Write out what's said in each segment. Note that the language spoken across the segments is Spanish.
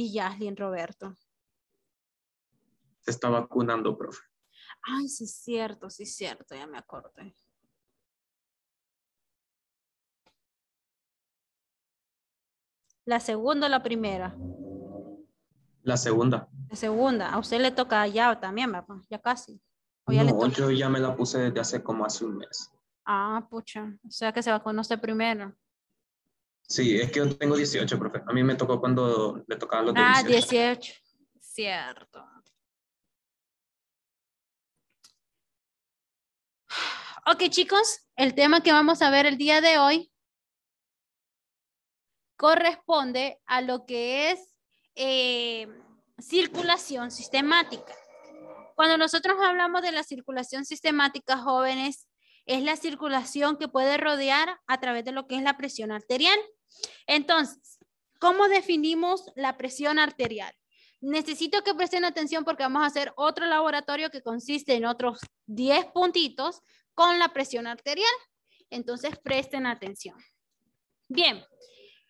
y Jaslin Roberto. Se está vacunando, profe. Ay, sí, es cierto, sí, es cierto, ya me acordé. ¿La segunda o la primera? La segunda. La segunda. A usted le toca ya también, papá. Ya casi. ya no, yo ya me la puse desde hace como hace un mes. Ah, pucha. O sea que se vacunó usted primero. Sí, es que yo tengo 18, profe. A mí me tocó cuando le tocaba lo de 18. Ah, 18. Cierto. Ok, chicos, el tema que vamos a ver el día de hoy corresponde a lo que es eh, circulación sistemática. Cuando nosotros hablamos de la circulación sistemática, jóvenes, es la circulación que puede rodear a través de lo que es la presión arterial. Entonces, ¿cómo definimos la presión arterial? Necesito que presten atención porque vamos a hacer otro laboratorio que consiste en otros 10 puntitos con la presión arterial. Entonces, presten atención. Bien,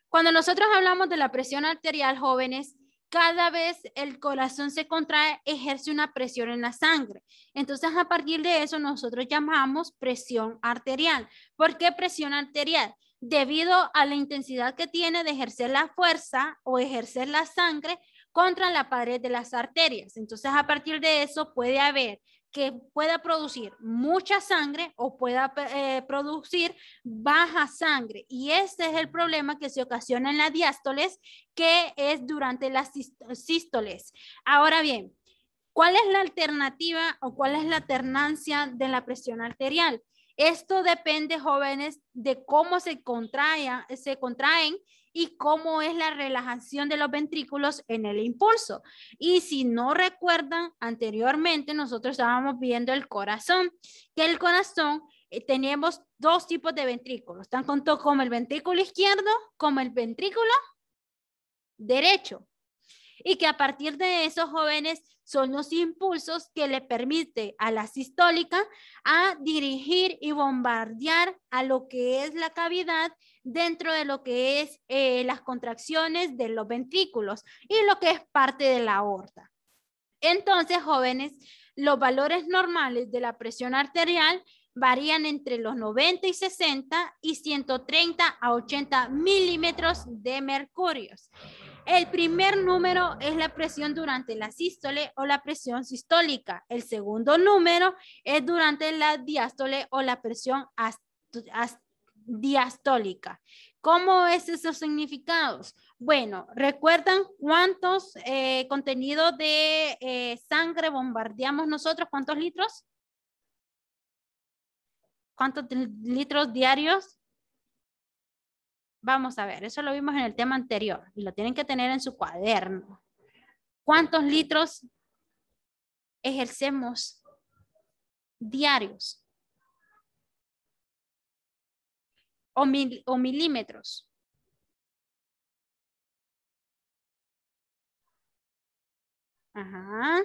cuando nosotros hablamos de la presión arterial, jóvenes, cada vez el corazón se contrae, ejerce una presión en la sangre. Entonces, a partir de eso, nosotros llamamos presión arterial. ¿Por qué presión arterial? debido a la intensidad que tiene de ejercer la fuerza o ejercer la sangre contra la pared de las arterias. Entonces, a partir de eso puede haber que pueda producir mucha sangre o pueda eh, producir baja sangre. Y ese es el problema que se ocasiona en la diástoles, que es durante las sístoles. Ahora bien, ¿cuál es la alternativa o cuál es la alternancia de la presión arterial? Esto depende, jóvenes, de cómo se, contraen, y cómo es la relajación de los ventrículos en el impulso. Y si no recuerdan, anteriormente nosotros estábamos viendo el corazón, que el corazón eh, tenemos dos tipos de ventrículos, tanto como el ventrículo izquierdo como el ventrículo derecho. Y que a partir de eso, jóvenes, son los impulsos que le permite a la sistólica a dirigir y bombardear a lo que es la cavidad dentro de lo que es eh, las contracciones de los ventrículos y lo que es parte de la aorta. Entonces, jóvenes, los valores normales de la presión arterial varían entre los 90 y 60 y 130 a 80 milímetros de mercurio. El primer número es la presión durante la sístole o la presión sistólica. El segundo número es durante la diástole o la presión diastólica. ¿Cómo es esos significados? Bueno, ¿recuerdan cuántos eh, contenidos de eh, sangre bombardeamos nosotros? ¿Cuántos litros? ¿Cuántos litros diarios? Vamos a ver, eso lo vimos en el tema anterior y lo tienen que tener en su cuaderno. ¿Cuántos litros ejercemos diarios? O, o milímetros. Ajá.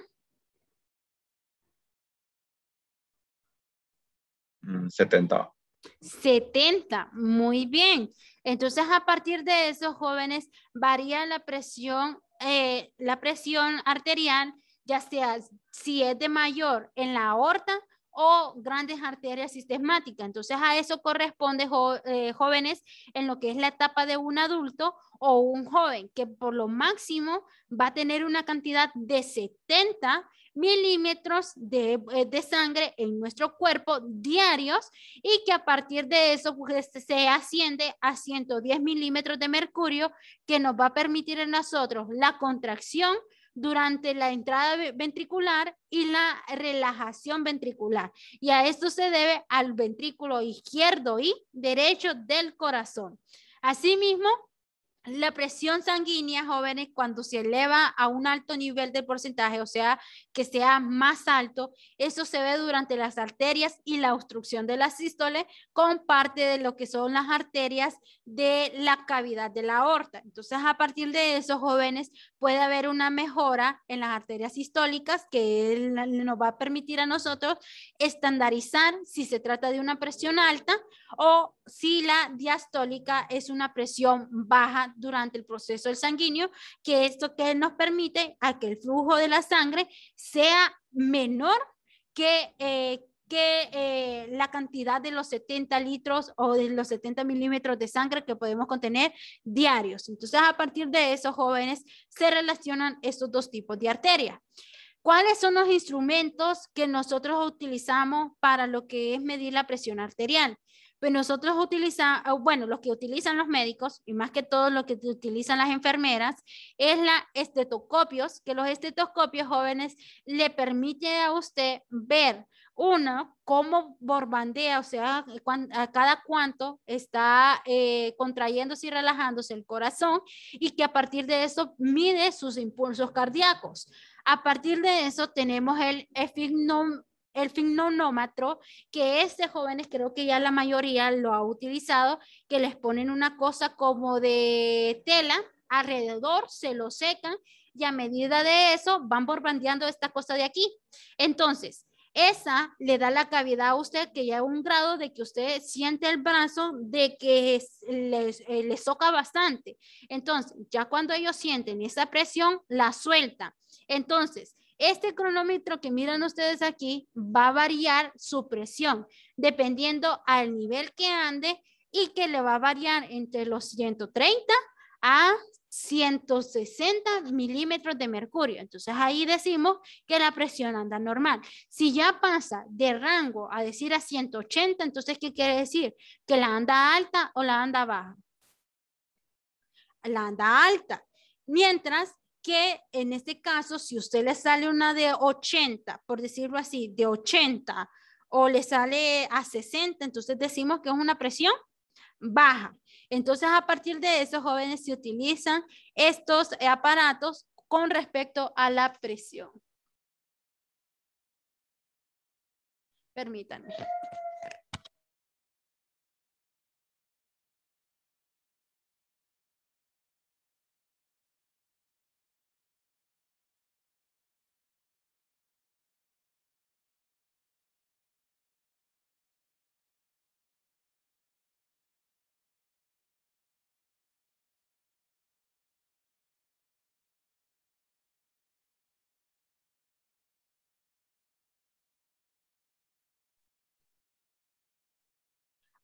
70. Mm, 70, muy bien. Entonces, a partir de eso, jóvenes, varía la presión, eh, la presión arterial, ya sea si es de mayor en la aorta o grandes arterias sistemáticas. Entonces, a eso corresponde, eh, jóvenes, en lo que es la etapa de un adulto o un joven, que por lo máximo va a tener una cantidad de 70 milímetros eh, de, sangre en nuestro cuerpo diarios y que a partir de eso pues, se asciende a 110 milímetros de mercurio que nos va a permitir en nosotros la contracción durante la entrada ventricular y la relajación ventricular. Y a esto se debe al ventrículo izquierdo y derecho del corazón. Asimismo, la presión sanguínea, jóvenes, cuando se eleva a un alto nivel de porcentaje, o sea, que sea más alto, eso se ve durante las arterias y la obstrucción de la sístole con parte de lo que son las arterias de la cavidad de la aorta. Entonces, a partir de eso, jóvenes, puede haber una mejora en las arterias sistólicas que nos va a permitir a nosotros estandarizar si se trata de una presión alta o si la diastólica es una presión baja durante el proceso del sanguíneo, que esto que nos permite a que el flujo de la sangre sea menor que, eh, eh, la cantidad de los 70 litros o de los 70 milímetros de sangre que podemos contener diarios. Entonces, a partir de eso, jóvenes, se relacionan estos dos tipos de arteria. ¿Cuáles son los instrumentos que nosotros utilizamos para lo que es medir la presión arterial? Pues nosotros utilizamos, ah, bueno, los que utilizan los médicos y más que todo lo que utilizan las enfermeras es la estetoscopios, que los estetoscopios jóvenes le permite a usted ver una, cómo borbandea, o sea, a cada cuánto está eh, contrayéndose y relajándose el corazón y que a partir de eso mide sus impulsos cardíacos. A partir de eso tenemos el efigno el finonómetro, que este jóvenes creo que ya la mayoría lo ha utilizado, que les ponen una cosa como de tela alrededor, se lo secan y a medida de eso van borbandeando esta cosa de aquí. Entonces, esa le da la cavidad a usted que ya un grado de que usted siente el brazo de que le eh, soca bastante. Entonces, ya cuando ellos sienten esa presión, la suelta. Entonces, este cronómetro que miran ustedes aquí va a variar su presión dependiendo al nivel que ande y que le va a variar entre los 130 a 160 milímetros de mercurio. Entonces ahí decimos que la presión anda normal. Si ya pasa de rango a decir a 180, entonces ¿qué quiere decir? ¿Que la anda alta o la anda baja? La anda alta. Mientras que en este caso, si usted le sale una de 80, por decirlo así, de 80 o le sale a 60, entonces decimos que es una presión baja. Entonces, a partir de eso, jóvenes, se utilizan estos aparatos con respecto a la presión. Permítanme.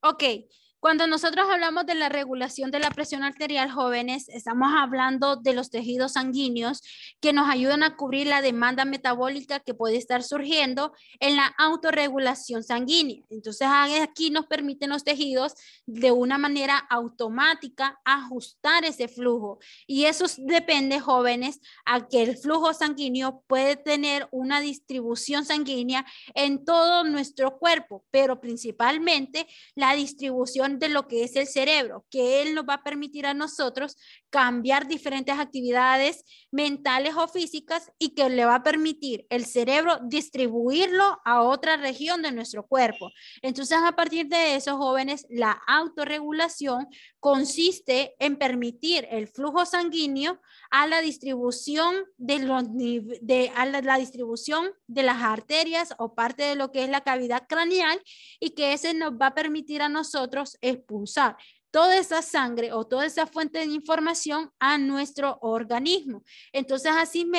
Okay Cuando nosotros hablamos de la regulación de la presión arterial, jóvenes, estamos hablando de los tejidos sanguíneos que nos ayudan a cubrir la demanda metabólica que puede estar surgiendo en la autorregulación sanguínea. Entonces, aquí nos permiten los tejidos de una manera automática ajustar ese flujo. Y eso depende, jóvenes, a que el flujo sanguíneo puede tener una distribución sanguínea en todo nuestro cuerpo, pero principalmente la distribución de lo que es el cerebro, que él nos va a permitir a nosotros cambiar diferentes actividades mentales o físicas y que le va a permitir el cerebro distribuirlo a otra región de nuestro cuerpo. Entonces, a partir de eso, jóvenes, la autorregulación consiste en permitir el flujo sanguíneo a la distribución de, los, de la distribución de las arterias o parte de lo que es la cavidad craneal y que ese nos va a permitir a nosotros expulsar toda esa sangre o toda esa fuente de información a nuestro organismo. Entonces, así,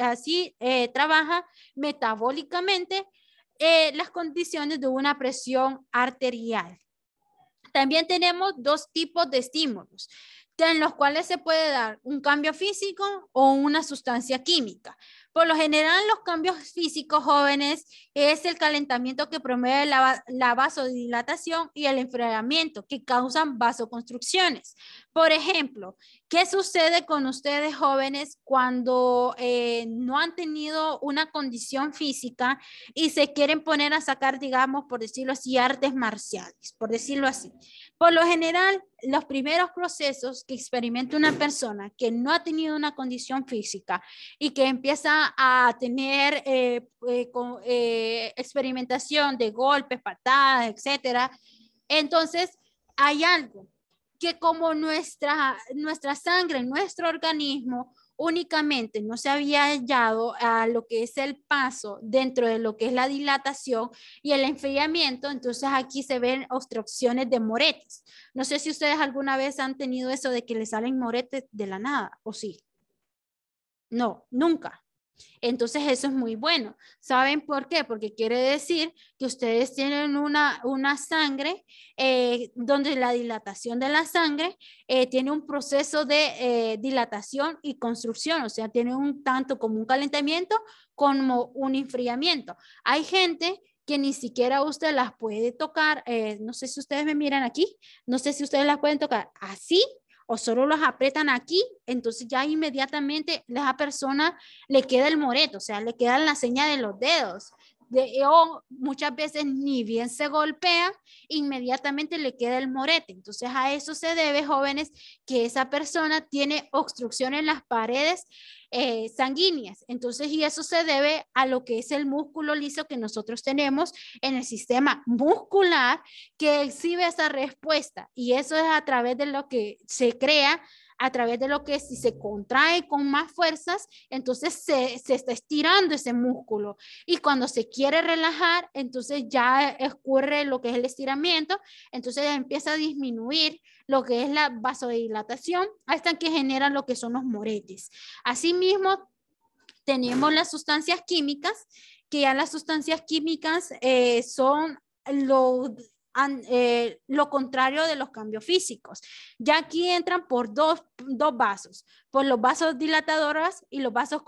así eh, trabaja metabólicamente eh, las condiciones de una presión arterial. También tenemos dos tipos de estímulos, en los cuales se puede dar un cambio físico o una sustancia química. Por lo general, los cambios físicos jóvenes es el calentamiento que promueve la, vasodilatación y el enfriamiento que causan vasoconstrucciones. Por ejemplo, ¿qué sucede con ustedes jóvenes cuando eh, no han tenido una condición física y se quieren poner a sacar, digamos, por decirlo así, artes marciales, por decirlo así? Por lo general, los primeros procesos que experimenta una persona que no ha tenido una condición física y que empieza a tener eh, eh, experimentación de golpes, patadas, etcétera, entonces hay algo que como nuestra, nuestra sangre, nuestro organismo únicamente no se había hallado a lo que es el paso dentro de lo que es la dilatación y el enfriamiento, entonces aquí se ven obstrucciones de moretes. No sé si ustedes alguna vez han tenido eso de que le salen moretes de la nada, ¿o sí? No, nunca. Entonces eso es muy bueno. ¿Saben por qué? Porque quiere decir que ustedes tienen una, sangre eh, donde la dilatación de la sangre eh, tiene un proceso de eh, dilatación y construcción, o sea, tiene un tanto como un calentamiento como un enfriamiento. Hay gente que ni siquiera usted las puede tocar, no sé si ustedes me miran aquí, no sé si ustedes las pueden tocar así o solo los aprietan aquí, entonces ya inmediatamente esa persona le queda el moreto, o sea, le queda la seña de los dedos. Eh, o muchas veces ni bien se golpea, inmediatamente le queda el morete. Entonces a eso se debe, jóvenes, que esa persona tiene obstrucción en las paredes eh, sanguíneas. Entonces, y eso se debe a lo que es el músculo liso que nosotros tenemos en el sistema muscular que exhibe esa respuesta. Y eso es a través de lo que se crea a través de lo que si se contrae con más fuerzas, entonces se, está estirando ese músculo. Y cuando se quiere relajar, entonces ya ocurre lo que es el estiramiento, entonces empieza a disminuir lo que es la vasodilatación hasta que genera lo que son los moretes. Asimismo, tenemos las sustancias químicas, que ya las sustancias químicas eh, son lo, eh, lo contrario de los cambios físicos. Ya aquí entran por dos, dos vasos, por los vasos dilatadoras y los vasos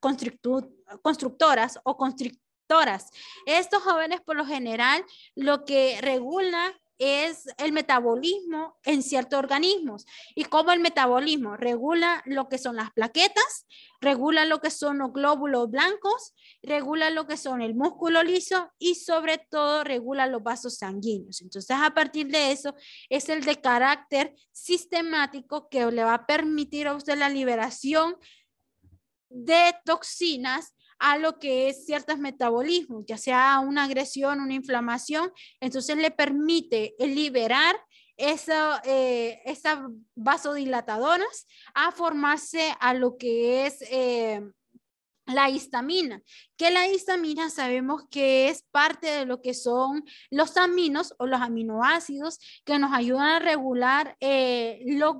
constructoras o constrictoras. Estos jóvenes por lo general lo que regula es el metabolismo en ciertos organismos y cómo el metabolismo regula lo que son las plaquetas, regula lo que son los glóbulos blancos, regula lo que son el músculo liso y sobre todo regula los vasos sanguíneos. Entonces, a partir de eso, es el de carácter sistemático que le va a permitir a usted la liberación de toxinas a lo que es ciertos metabolismos, ya sea una agresión, una inflamación, entonces le permite liberar eh, esas vasodilatadoras a formarse a lo que es eh, la histamina, que la histamina sabemos que es parte de lo que son los aminos o los aminoácidos que nos ayudan a regular eh, lo,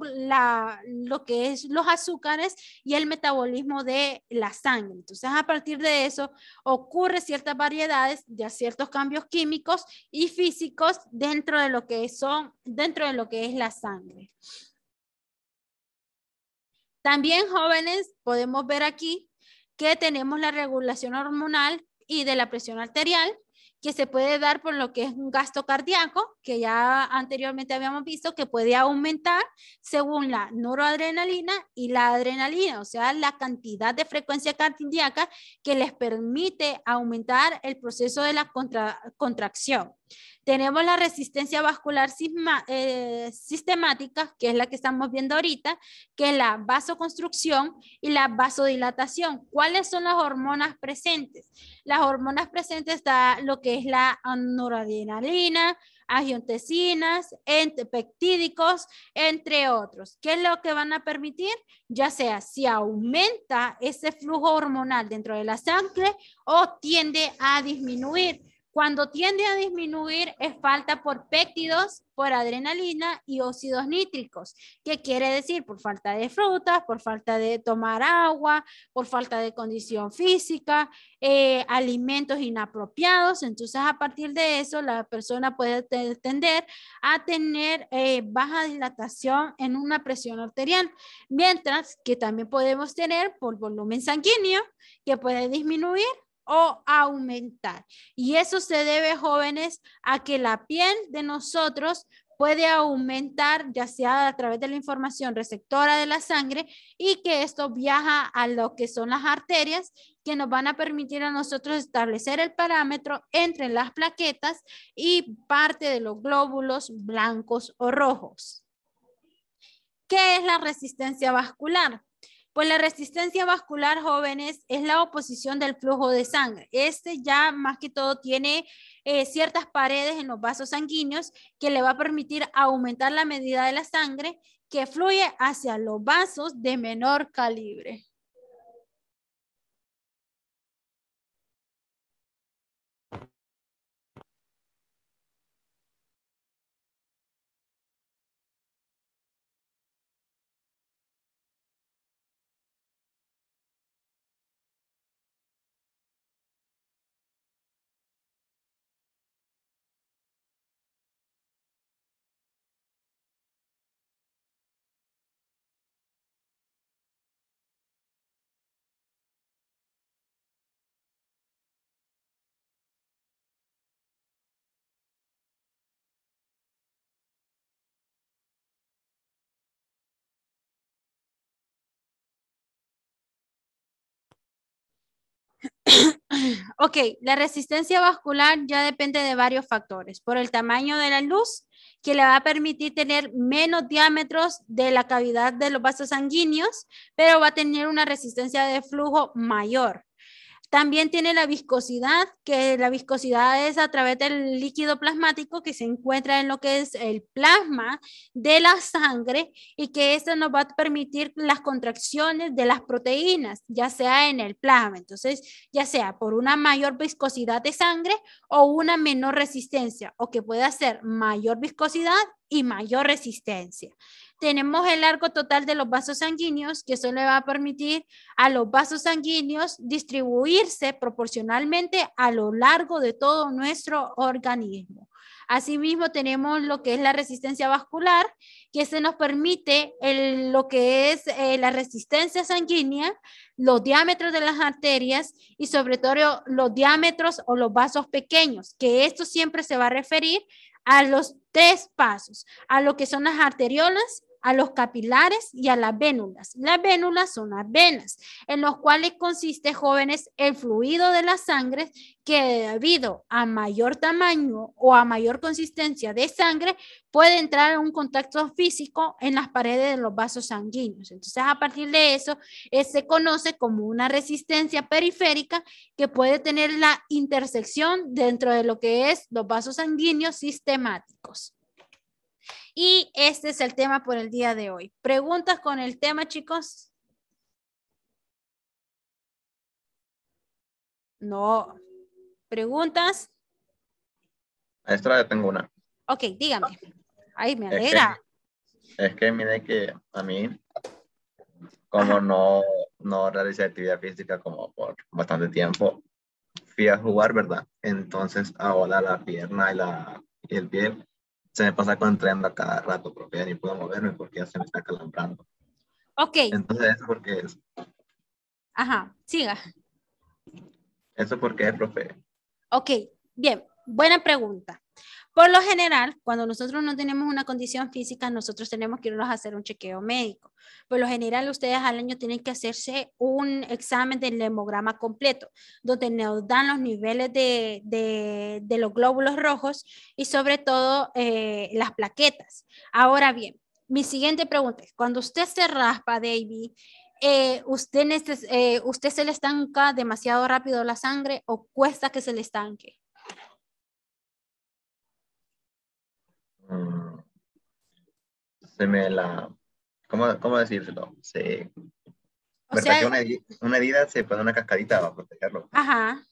que es los azúcares y el metabolismo de la sangre. Entonces, a partir de eso ocurre ciertas variedades de ciertos cambios químicos y físicos dentro de lo que son dentro de lo que es la sangre. También jóvenes podemos ver aquí que tenemos la regulación hormonal y de la presión arterial, que se puede dar por lo que es un gasto cardíaco, que ya anteriormente habíamos visto que puede aumentar según la noradrenalina y la adrenalina, o sea, la cantidad de frecuencia cardíaca que les permite aumentar el proceso de la contracción. Tenemos la resistencia vascular eh, sistemática, que es la que estamos viendo ahorita, que es la vasoconstrucción y la vasodilatación. ¿Cuáles son las hormonas presentes? Las hormonas presentes da lo que es la noradrenalina, agiontesinas, pectídicos, entre otros. ¿Qué es lo que van a permitir? Ya sea si aumenta ese flujo hormonal dentro de la sangre o tiende a disminuir. Cuando tiende a disminuir es falta por péptidos, por adrenalina y óxidos nítricos. ¿Qué quiere decir? Por falta de frutas, por falta de tomar agua, por falta de condición física, eh, alimentos inapropiados. Entonces, a partir de eso, la persona puede tender a tener eh, baja dilatación en una presión arterial, mientras que también podemos tener por volumen sanguíneo, que puede disminuir o aumentar. Y eso se debe, jóvenes, a que la piel de nosotros puede aumentar, ya sea a través de la información receptora de la sangre, y que esto viaja a lo que son las arterias, que nos van a permitir a nosotros establecer el parámetro entre las plaquetas y parte de los glóbulos blancos o rojos. ¿Qué es la resistencia vascular? Pues la resistencia vascular, jóvenes, es la oposición del flujo de sangre. Este ya más que todo tiene eh, ciertas paredes en los vasos sanguíneos que le va a permitir aumentar la medida de la sangre que fluye hacia los vasos de menor calibre. ok, la resistencia vascular ya depende de varios factores, por el tamaño de la luz, que le va a permitir tener menos diámetros de la cavidad de los vasos sanguíneos, pero va a tener una resistencia de flujo mayor. También tiene la viscosidad, que la viscosidad es a través del líquido plasmático que se encuentra en lo que es el plasma de la sangre y que esto nos va a permitir las contracciones de las proteínas, ya sea en el plasma. Entonces, ya sea por una mayor viscosidad de sangre o una menor resistencia, o que pueda ser mayor viscosidad y mayor resistencia tenemos el largo total de los vasos sanguíneos, que eso le va a permitir a los vasos sanguíneos distribuirse proporcionalmente a lo largo de todo nuestro organismo. Asimismo, tenemos lo que es la resistencia vascular, que se nos permite lo que es eh, la resistencia sanguínea, los diámetros de las arterias y sobre todo los diámetros o los vasos pequeños, que esto siempre se va a referir a los tres pasos, a lo que son las arteriolas, a los capilares y a las vénulas. Las vénulas son las venas, en los cuales consiste, jóvenes, el fluido de la sangre que debido a mayor tamaño o a mayor consistencia de sangre puede entrar en un contacto físico en las paredes de los vasos sanguíneos. Entonces, a partir de eso, eh, se conoce como una resistencia periférica que puede tener la intersección dentro de lo que es los vasos sanguíneos sistemáticos. Y este es el tema por el día de hoy. ¿Preguntas con el tema, chicos? No. ¿Preguntas? Maestra, yo tengo una. Ok, dígame. Ay, me alegra. Es que, mire que a mí, como no, no realicé actividad física como por bastante tiempo, fui a jugar, ¿verdad? Entonces ahora la pierna y, la, y el pie se me pasa contraendo a cada rato porque ya ni puedo moverme porque ya se me está calambrando. Ok. Entonces eso porque es... Ajá, siga. Eso porque es, profe. Ok, bien, buena pregunta. Por lo general, cuando nosotros no tenemos una condición física, nosotros tenemos que irnos a hacer un chequeo médico. Por lo general, ustedes al año tienen que hacerse un examen del hemograma completo, donde nos dan los niveles de, los glóbulos rojos y sobre todo eh, las plaquetas. Ahora bien, mi siguiente pregunta es, cuando usted se raspa, David, eh, usted, eh, ¿usted se le estanca demasiado rápido la sangre o cuesta que se le estanque? Mm, se me la, ¿cómo, cómo decirlo? Se, una, una, herida se pone una cascadita para protegerlo. Ajá.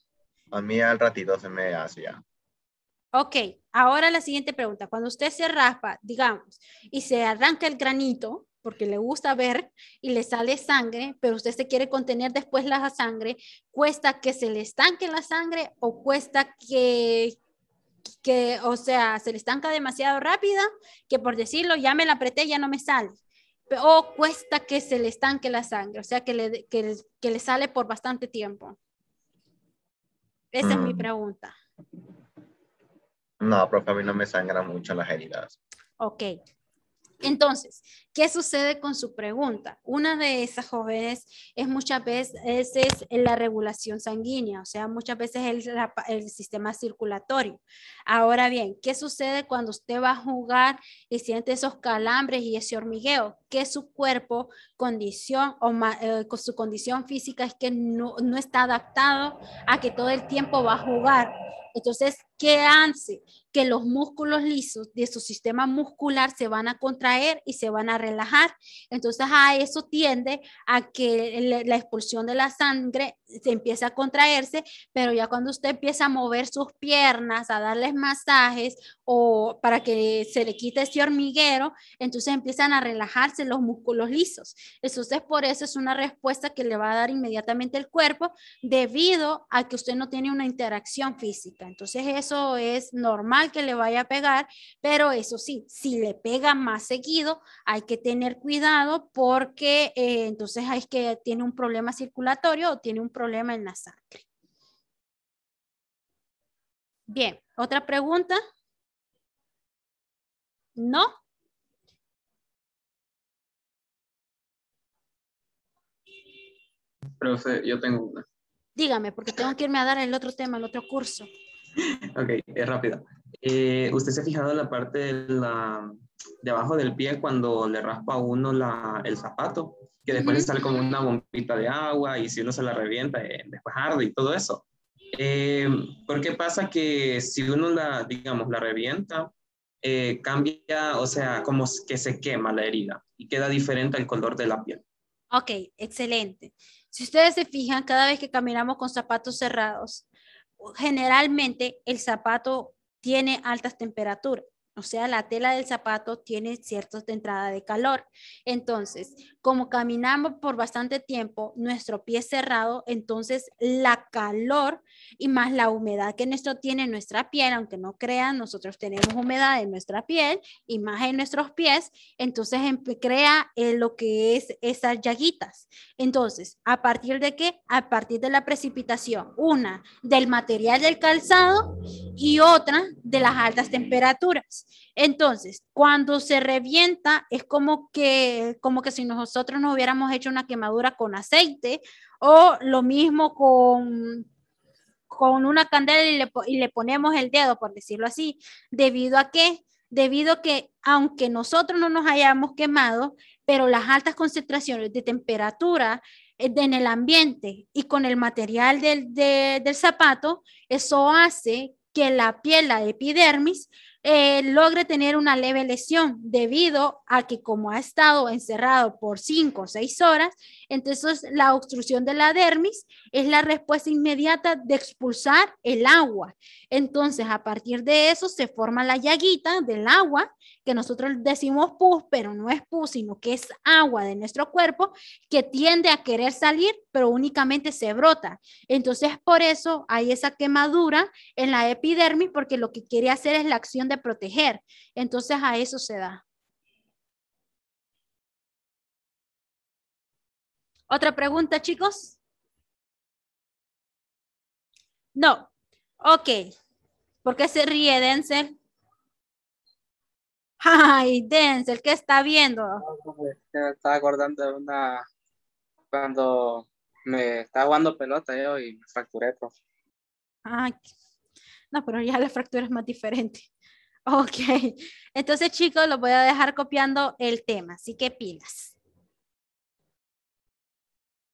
A mí al ratito se me hacía. Ok, ahora la siguiente pregunta. Cuando usted se raspa, digamos, y se arranca el granito, porque le gusta ver y le sale sangre, pero usted se quiere contener después la sangre, ¿cuesta que se le estanque la sangre o cuesta que, que, o sea, se le estanca demasiado rápida, que por decirlo, ya me la apreté, ya no me sale. O cuesta que se le estanque la sangre, o sea, que le, sale por bastante tiempo. Esa es mi mm. pregunta. No, profe, a mí no me sangra mucho las heridas. Ok. Entonces, ¿Qué sucede con su pregunta? Una de esas jóvenes es muchas veces es, la regulación sanguínea, o sea, muchas veces el, sistema circulatorio. Ahora bien, ¿qué sucede cuando usted va a jugar y siente esos calambres y ese hormigueo? Que su cuerpo, condición o eh, con su condición física es que no, no está adaptado a que todo el tiempo va a jugar. Entonces, ¿qué hace? Que los músculos lisos de su sistema muscular se van a contraer y se van a relajar. Entonces a ah, eso tiende a que la expulsión de la sangre se empieza a contraerse, pero ya cuando usted empieza a mover sus piernas, a darles masajes o para que se le quite ese hormiguero, entonces empiezan a relajarse los músculos lisos. Entonces por eso es una respuesta que le va a dar inmediatamente el cuerpo debido a que usted no tiene una interacción física. Entonces eso es normal que le vaya a pegar, pero eso sí, si le pega más seguido, hay que eh, tener cuidado porque eh, entonces ah, es que tiene un problema circulatorio o tiene un problema en la sangre. Bien, ¿otra pregunta? ¿No? Profe, yo tengo una. Dígame, porque tengo que irme a dar el otro tema, el otro curso. Ok, es rápido. Eh, ¿Usted se ha fijado en la parte de la debajo del pie cuando le raspa a uno el zapato, que después sale como una bombita de agua y si uno se la revienta, eh, después arde y todo eso. Eh, porque pasa que si uno la, digamos, la revienta, eh, cambia, o sea, como que se quema la herida y queda diferente el color de la piel. Ok, excelente. Si ustedes se fijan, cada vez que caminamos con zapatos cerrados, generalmente el zapato tiene altas temperaturas o sea, la tela del zapato tiene cierta entrada de calor. Entonces, como caminamos por bastante tiempo, nuestro pie cerrado, entonces la calor y más la humedad que nuestro tiene nuestra piel, aunque no crean, nosotros tenemos humedad en nuestra piel y más en nuestros pies, entonces crea eh, lo que es esas llaguitas. Entonces, ¿a partir de qué? A partir de la precipitación, una del material del calzado y otra de las altas temperaturas. Entonces, cuando se revienta, es como que, como que si nosotros nos hubiéramos hecho una quemadura con aceite o lo mismo con con una candela y le, ponemos el dedo, por decirlo así, debido a que debido a que aunque nosotros no nos hayamos quemado, pero las altas concentraciones de temperatura eh, en el ambiente y con el material del, del zapato, eso hace que la piel, la epidermis, eh, logre tener una leve lesión debido a que como ha estado encerrado por cinco o seis horas, entonces la obstrucción de la dermis es la respuesta inmediata de expulsar el agua. Entonces a partir de eso se forma la llaguita del agua, que nosotros decimos pus, pero no es pus, sino que es agua de nuestro cuerpo que tiende a querer salir, pero únicamente se brota. Entonces por eso hay esa quemadura en la epidermis porque lo que quiere hacer es la acción de proteger. Entonces a eso se da. ¿Otra pregunta, chicos? No. Ok. ¿Por qué se ríe Denzel? Ay, Denzel, ¿qué está viendo? estaba acordando una... Cuando me estaba jugando pelota yo y me fracturé. Pues. Ah, no, pero ya la fractura es más diferente. Ok, entonces chicos, los voy a dejar copiando el tema, así que pilas.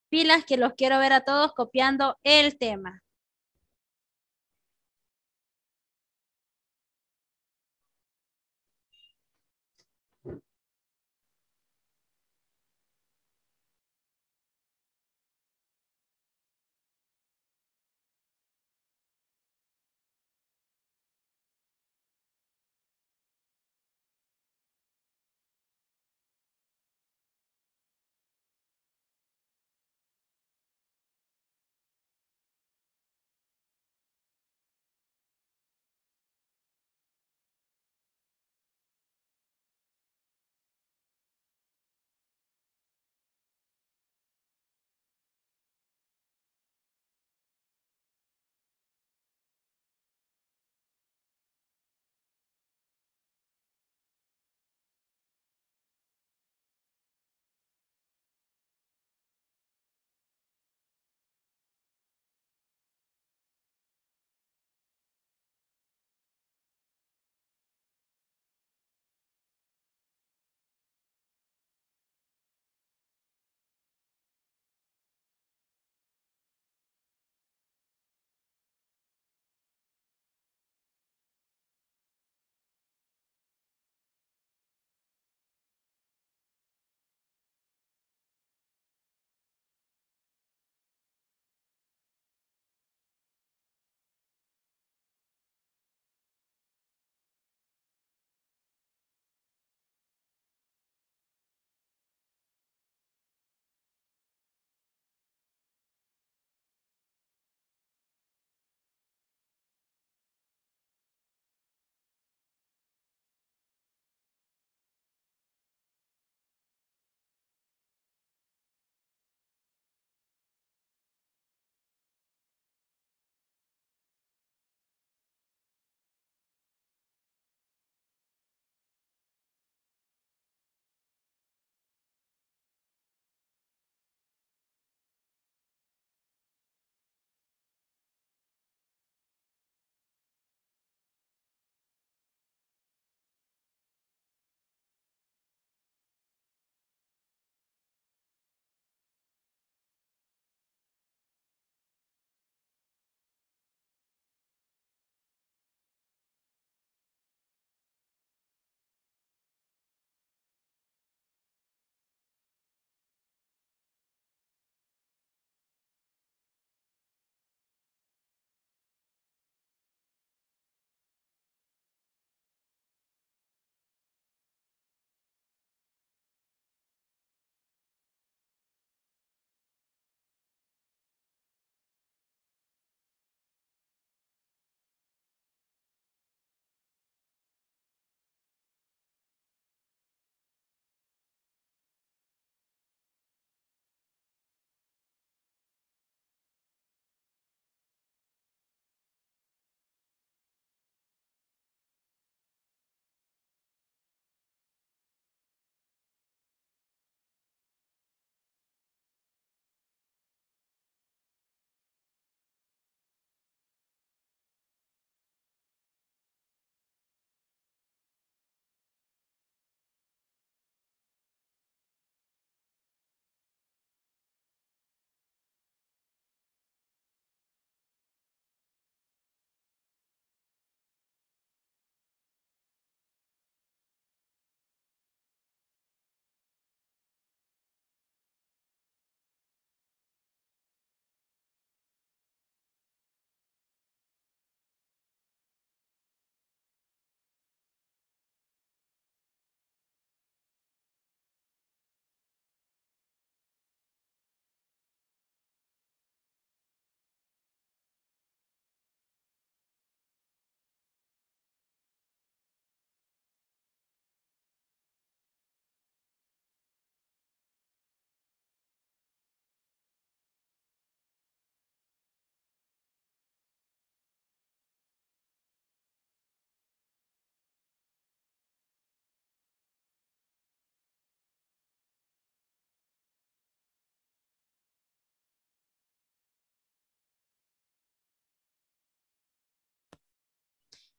Pilas que los quiero ver a todos copiando el tema.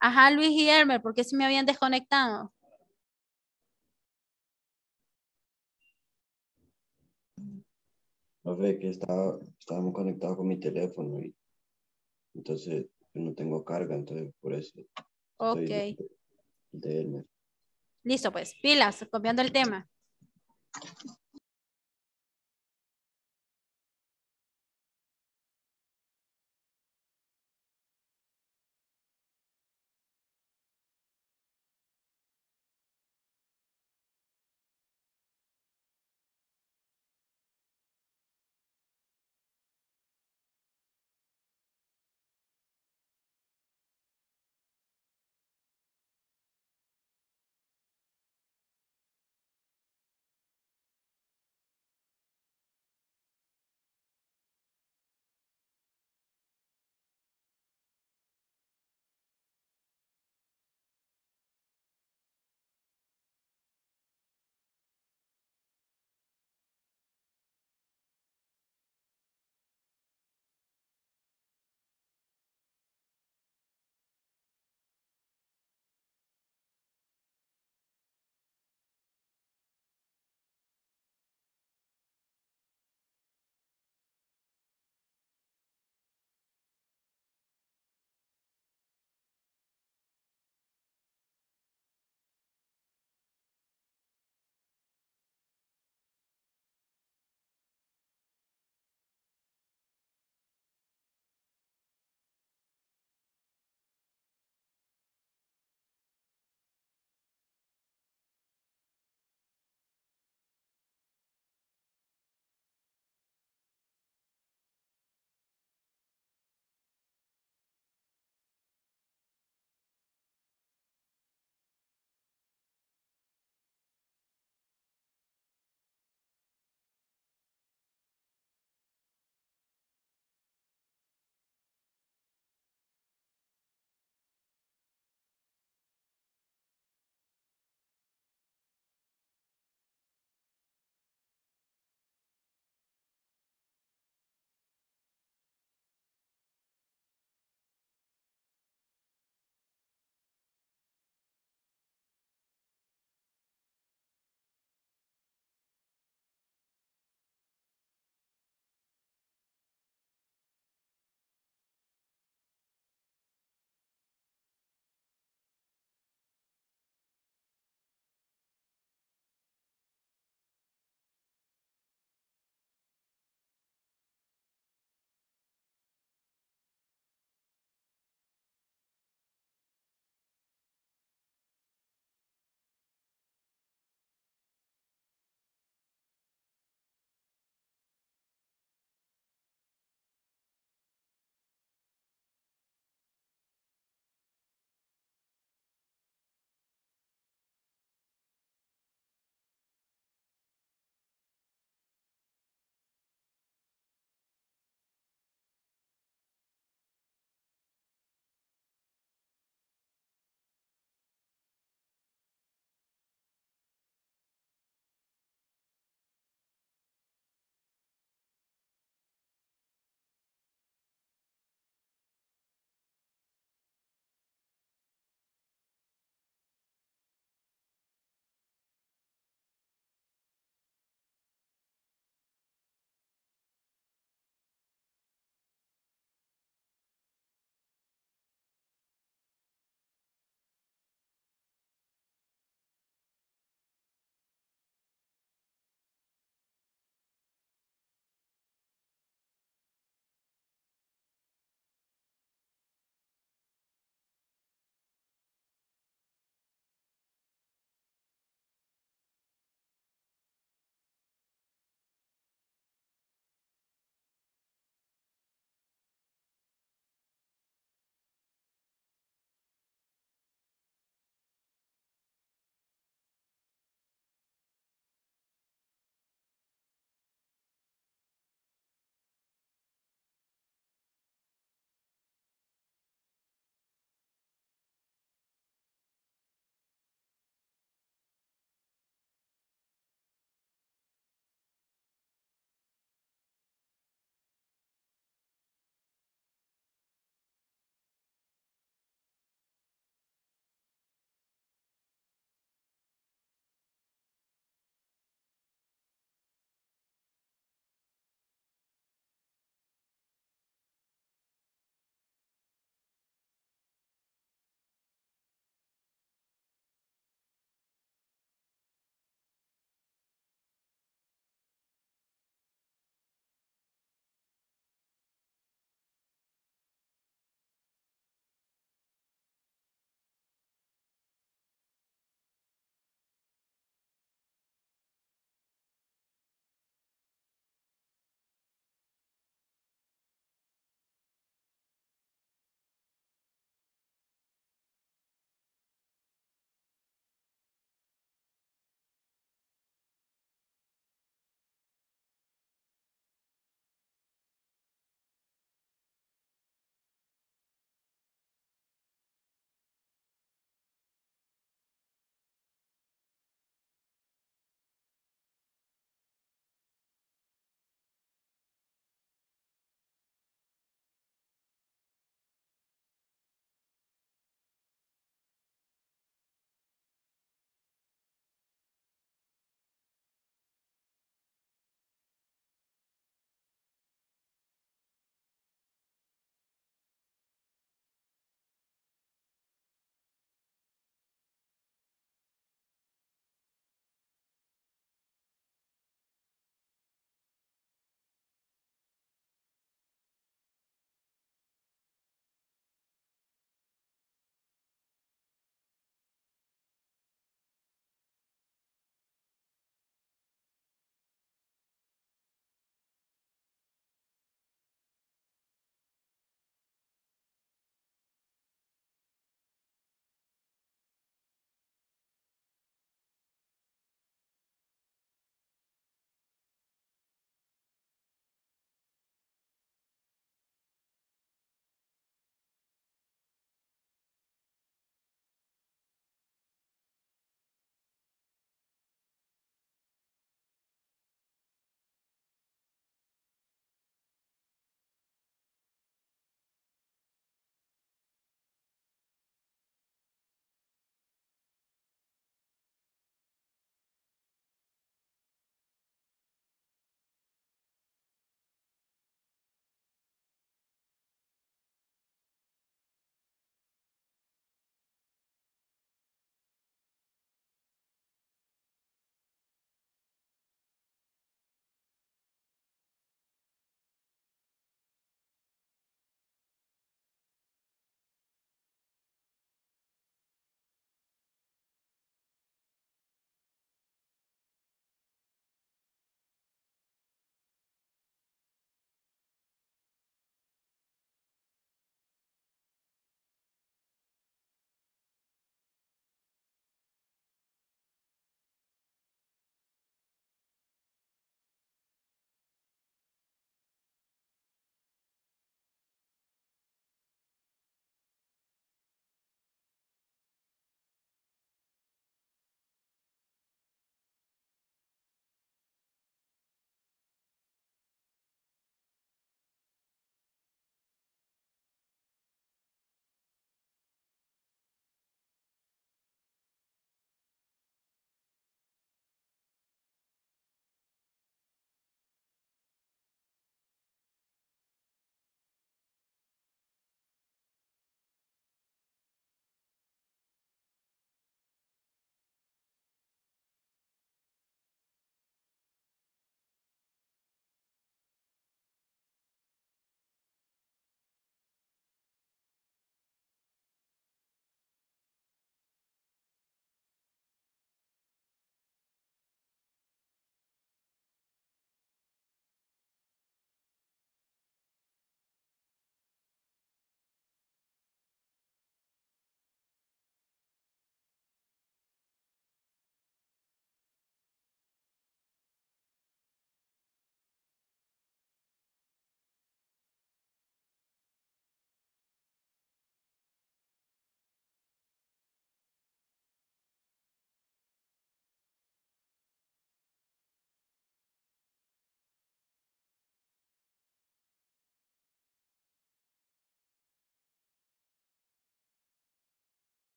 Ajá, Luis y Elmer, ¿por qué se me habían desconectado? No sé, que estaba, estábamos conectados con mi teléfono y entonces pues, no tengo carga, entonces por eso. Ok. Listo, pues, pilas, copiando el tema.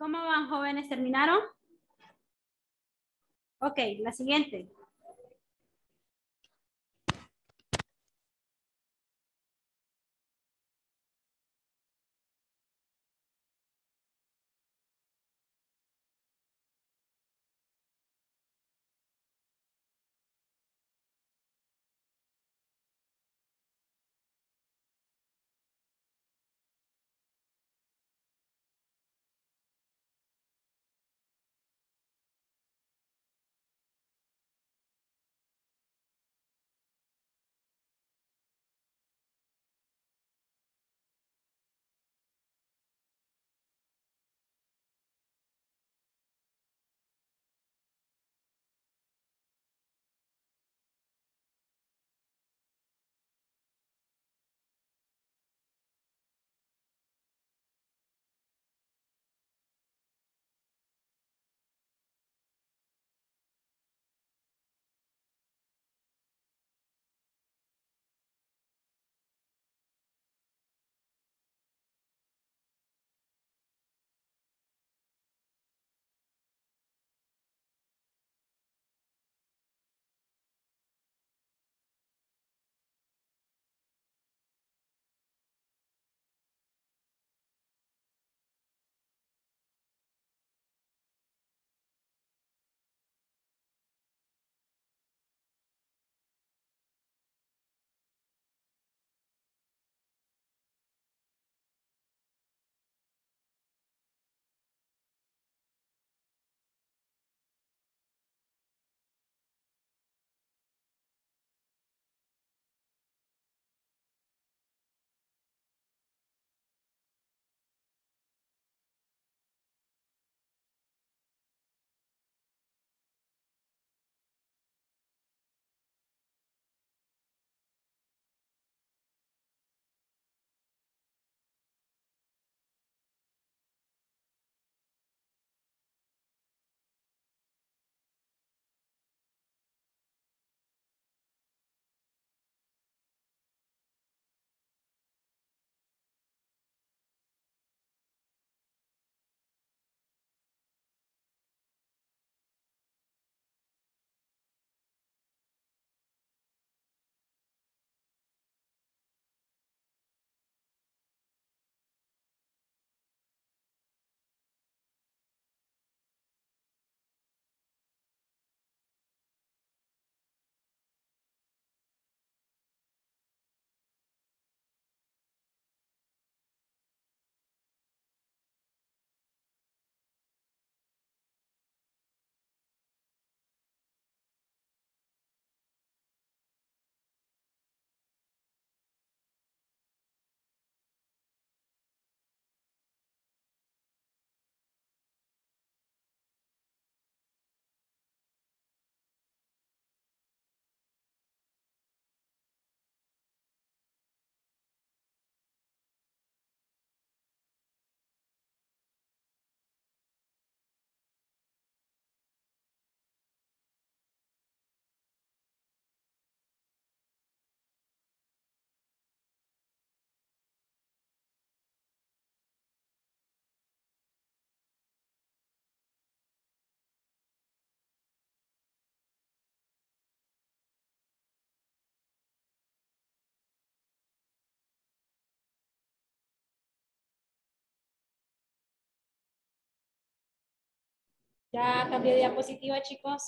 ¿Cómo van, jóvenes? ¿Terminaron? Ok, la siguiente. Ya cambié diapositiva, chicos.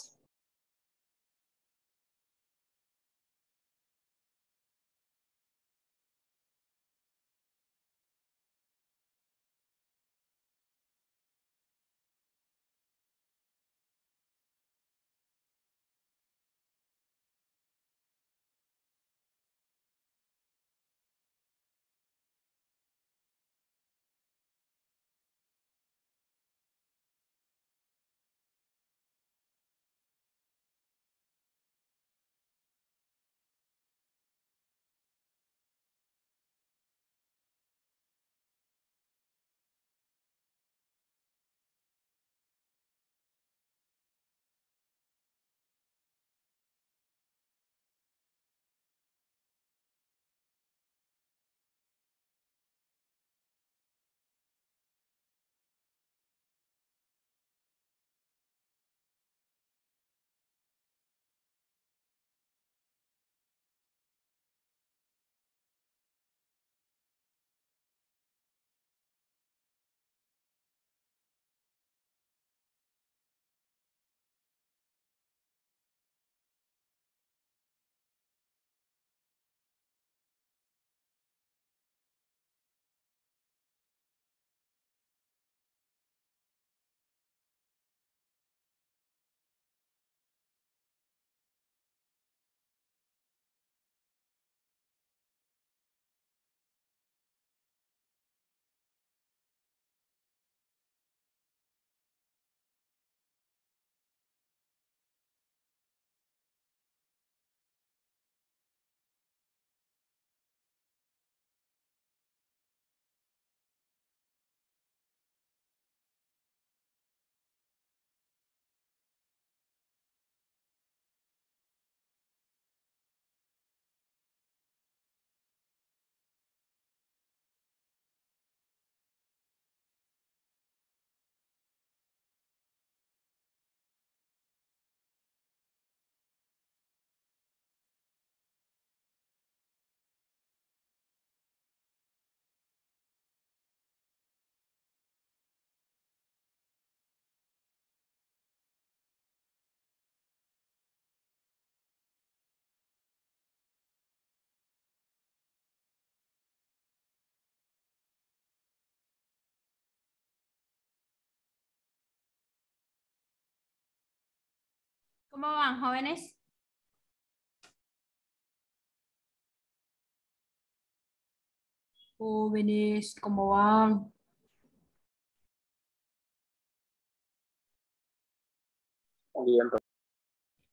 ¿Cómo van, jóvenes? Jóvenes, ¿cómo van? Bien, profe.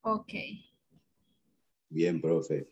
Ok. Bien, profe.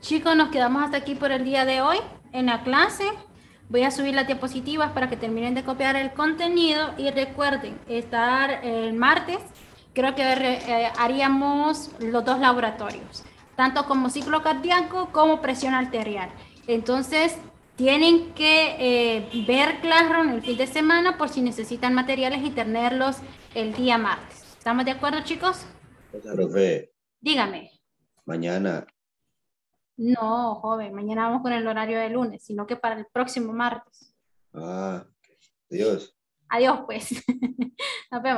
Chicos, nos quedamos hasta aquí por el día de hoy en la clase. Voy a subir las diapositivas para que terminen de copiar el contenido y recuerden estar el martes. Creo que eh, haríamos los dos laboratorios, tanto como ciclo cardíaco como presión arterial. Entonces, tienen que eh, ver ver en el fin de semana por si necesitan materiales y tenerlos el día martes. ¿Estamos de acuerdo, chicos? Profe. Dígame. Mañana no, joven, mañana vamos con el horario de lunes, sino que para el próximo martes. Ah, adiós. Adiós, pues. Nos vemos.